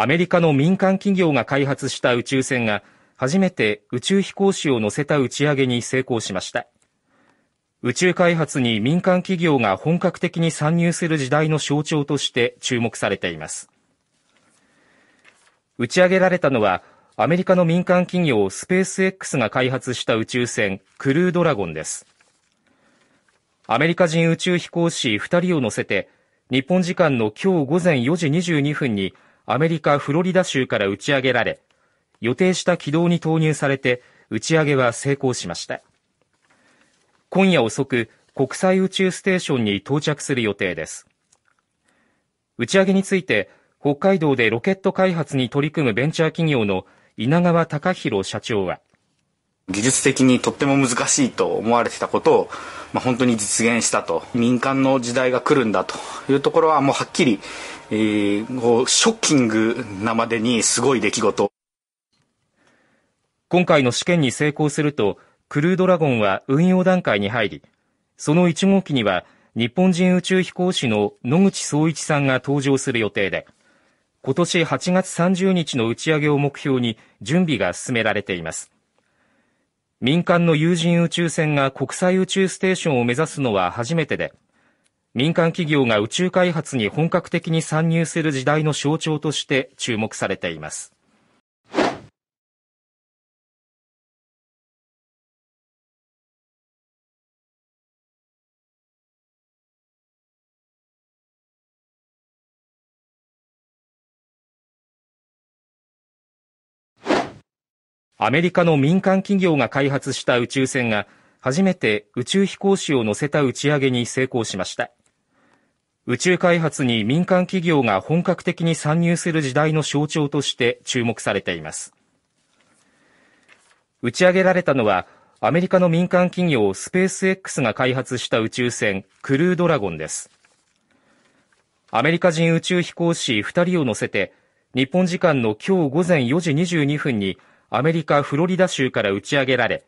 アメリカの民間企業が開発した宇宙船が初めて宇宙飛行士を乗せた打ち上げに成功しました。宇宙開発に民間企業が本格的に参入する時代の象徴として注目されています。打ち上げられたのはアメリカの民間企業スペース X が開発した宇宙船クルードラゴンです。アメリカ人宇宙飛行士2人を乗せて日本時間の今日午前4時22分にアメリカ・フロリダ州から打ち上げられ、予定した軌道に投入されて打ち上げは成功しました。今夜遅く、国際宇宙ステーションに到着する予定です。打ち上げについて、北海道でロケット開発に取り組むベンチャー企業の稲川隆弘社長は、技術的にとっても難しいと思われてたことを、まあ、本当に実現したと民間の時代が来るんだというところはもうはっきり、えー、こうショッキングなまでにすごい出来事今回の試験に成功するとクルードラゴンは運用段階に入りその1号機には日本人宇宙飛行士の野口聡一さんが搭乗する予定で今年8月30日の打ち上げを目標に準備が進められています民間の有人宇宙船が国際宇宙ステーションを目指すのは初めてで、民間企業が宇宙開発に本格的に参入する時代の象徴として注目されています。アメリカの民間企業が開発した宇宙船が初めて宇宙飛行士を乗せた打ち上げに成功しました宇宙開発に民間企業が本格的に参入する時代の象徴として注目されています打ち上げられたのはアメリカの民間企業スペース X が開発した宇宙船クルードラゴンですアメリカ人宇宙飛行士2人を乗せて日本時間の今日午前4時22分にアメリカ・フロリダ州から打ち上げられ、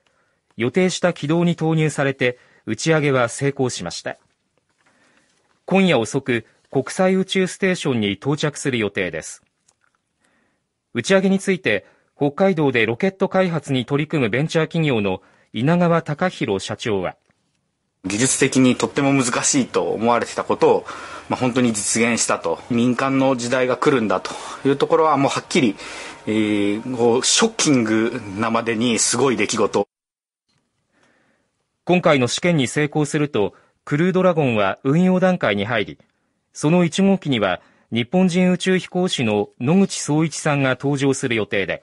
予定した軌道に投入されて、打ち上げは成功しました。今夜遅く、国際宇宙ステーションに到着する予定です。打ち上げについて、北海道でロケット開発に取り組むベンチャー企業の稲川隆弘社長は、技術的にとっても難しいと思われてたことを、まあ、本当に実現したと民間の時代が来るんだというところはもうはっきり、えー、こうショッキングなまでにすごい出来事今回の試験に成功するとクルードラゴンは運用段階に入りその1号機には日本人宇宙飛行士の野口聡一さんが登場する予定で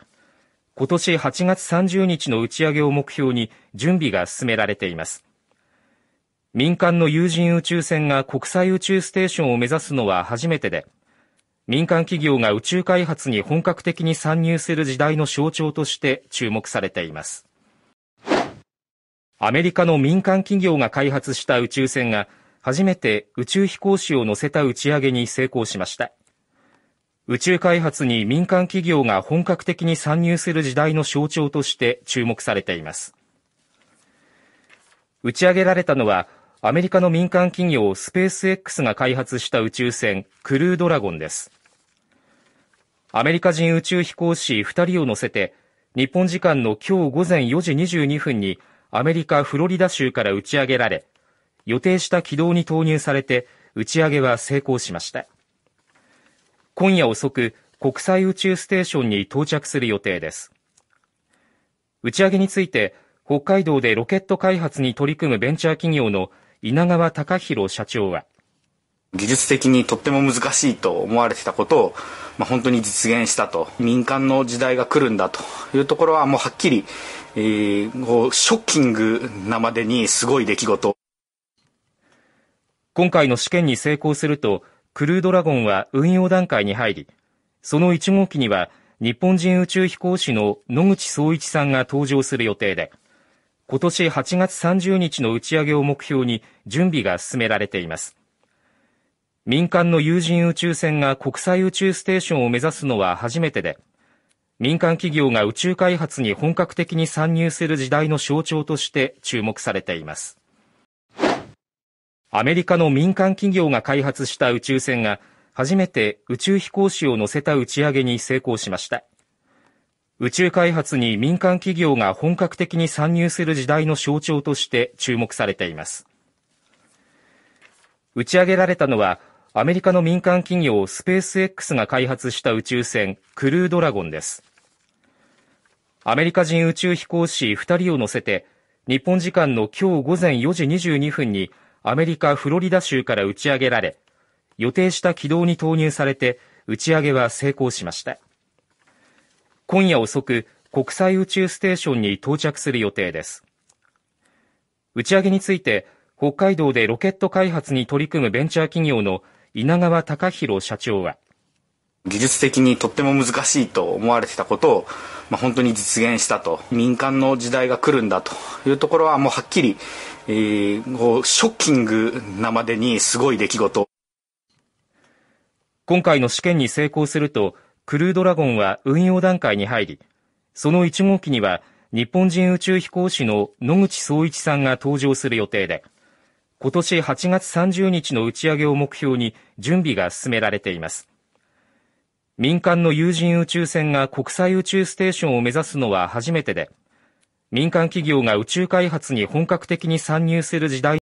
今年8月30日の打ち上げを目標に準備が進められています民間の有人宇宙船が国際宇宙ステーションを目指すのは初めてで、民間企業が宇宙開発に本格的に参入する時代の象徴として注目されています。アメリカの民間企業が開発した宇宙船が初めて宇宙飛行士を乗せた打ち上げに成功しました。宇宙開発に民間企業が本格的に参入する時代の象徴として注目されています。打ち上げられたのはアメリカの民間企業スペース X が開発した宇宙船クルードラゴンですアメリカ人宇宙飛行士2人を乗せて日本時間の今日午前4時22分にアメリカ・フロリダ州から打ち上げられ予定した軌道に投入されて打ち上げは成功しました今夜遅く国際宇宙ステーションに到着する予定です打ち上げについて北海道でロケット開発に取り組むベンチャー企業の稲川隆弘社長は技術的にとっても難しいと思われてたことを、まあ、本当に実現したと民間の時代が来るんだというところはもうはっきり、えー、こうショッキングなまでにすごい出来事今回の試験に成功するとクルードラゴンは運用段階に入りその1号機には日本人宇宙飛行士の野口聡一さんが搭乗する予定で今年8月30日の打ち上げを目標に準備が進められています。民間の有人宇宙船が国際宇宙ステーションを目指すのは初めてで、民間企業が宇宙開発に本格的に参入する時代の象徴として注目されています。アメリカの民間企業が開発した宇宙船が初めて宇宙飛行士を乗せた打ち上げに成功しました。宇宙開発に民間企業が本格的に参入する時代の象徴として注目されています打ち上げられたのはアメリカの民間企業スペース X が開発した宇宙船クルードラゴンですアメリカ人宇宙飛行士2人を乗せて日本時間の今日午前4時22分にアメリカ・フロリダ州から打ち上げられ予定した軌道に投入されて打ち上げは成功しました今夜遅く国際宇宙ステーションに到着する予定です。打ち上げについて、北海道でロケット開発に取り組むベンチャー企業の稲川隆弘社長は、技術的にとっても難しいと思われてたことを、まあ、本当に実現したと民間の時代が来るんだというところはもうはっきり、えー、こうショッキングなまでにすごい出来事今回の試験に成功するとクルードラゴンは運用段階に入り、その1号機には日本人宇宙飛行士の野口聡一さんが搭乗する予定で、今年8月30日の打ち上げを目標に準備が進められています。民間の有人宇宙船が国際宇宙ステーションを目指すのは初めてで、民間企業が宇宙開発に本格的に参入する時代